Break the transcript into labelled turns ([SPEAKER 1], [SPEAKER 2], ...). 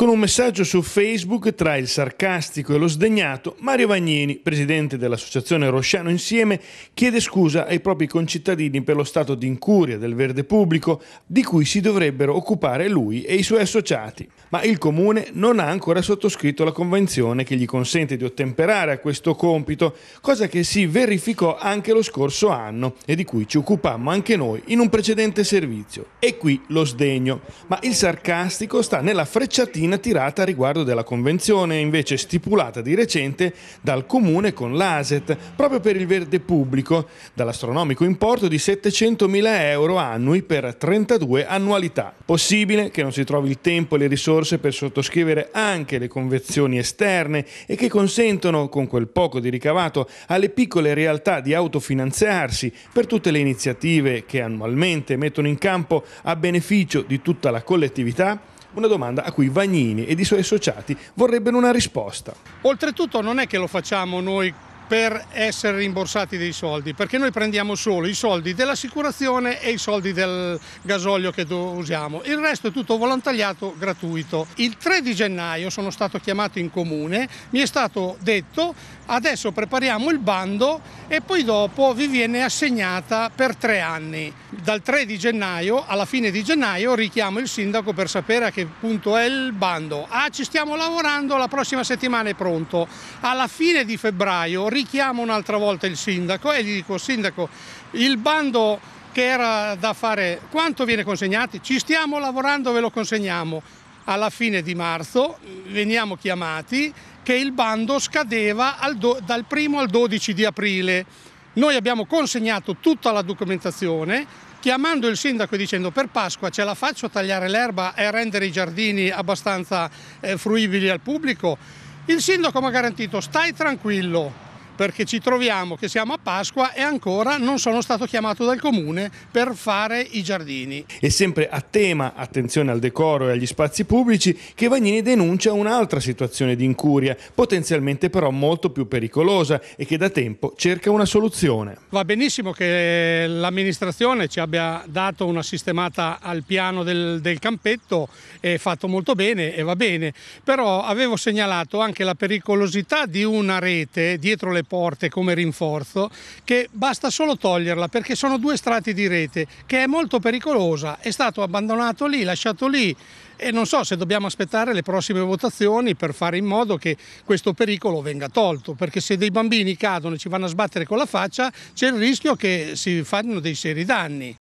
[SPEAKER 1] Con un messaggio su Facebook tra il sarcastico e lo sdegnato, Mario Vagnini, presidente dell'associazione Rosciano Insieme, chiede scusa ai propri concittadini per lo stato di incuria del verde pubblico di cui si dovrebbero occupare lui e i suoi associati. Ma il comune non ha ancora sottoscritto la convenzione che gli consente di ottemperare a questo compito, cosa che si verificò anche lo scorso anno e di cui ci occupammo anche noi in un precedente servizio. E qui lo sdegno. Ma il sarcastico sta nella frecciatina rovina tirata riguardo della convenzione invece stipulata di recente dal comune con l'ASET proprio per il verde pubblico dall'astronomico importo di 700.000 euro annui per 32 annualità. Possibile che non si trovi il tempo e le risorse per sottoscrivere anche le convenzioni esterne e che consentono con quel poco di ricavato alle piccole realtà di autofinanziarsi per tutte le iniziative che annualmente mettono in campo a beneficio di tutta la collettività? Una domanda a cui Vagnini ed i suoi associati vorrebbero una risposta. Oltretutto non è che lo
[SPEAKER 2] facciamo noi per essere rimborsati dei soldi, perché noi prendiamo solo i soldi dell'assicurazione e i soldi del gasolio che usiamo, il resto è tutto volontariato gratuito. Il 3 di gennaio sono stato chiamato in comune, mi è stato detto adesso prepariamo il bando e poi dopo vi viene assegnata per tre anni. Dal 3 di gennaio, alla fine di gennaio, richiamo il sindaco per sapere a che punto è il bando. Ah, ci stiamo lavorando, la prossima settimana è pronto. Alla fine di febbraio richiamo un'altra volta il sindaco e gli dico, sindaco, il bando che era da fare, quanto viene consegnato? Ci stiamo lavorando, ve lo consegniamo. Alla fine di marzo veniamo chiamati che il bando scadeva do, dal 1 al 12 di aprile. Noi abbiamo consegnato tutta la documentazione chiamando il sindaco e dicendo per Pasqua ce la faccio tagliare l'erba e rendere i giardini abbastanza eh, fruibili al pubblico. Il sindaco mi ha garantito stai tranquillo, perché ci troviamo che siamo a Pasqua e ancora non sono stato chiamato dal comune per fare i giardini.
[SPEAKER 1] E sempre a tema, attenzione al decoro e agli spazi pubblici, che Vagnini denuncia un'altra situazione di incuria, potenzialmente però molto più pericolosa e che da tempo cerca una soluzione.
[SPEAKER 2] Va benissimo che l'amministrazione ci abbia dato una sistemata al piano del, del campetto, è fatto molto bene e va bene, però avevo segnalato anche la pericolosità di una rete dietro le porte come rinforzo che basta solo toglierla perché sono due strati di rete che è molto pericolosa, è stato abbandonato lì, lasciato lì e non so se dobbiamo aspettare le prossime votazioni per fare in modo che questo pericolo venga tolto, perché se dei bambini cadono e ci vanno a sbattere con la faccia c'è il rischio che si fanno dei seri danni.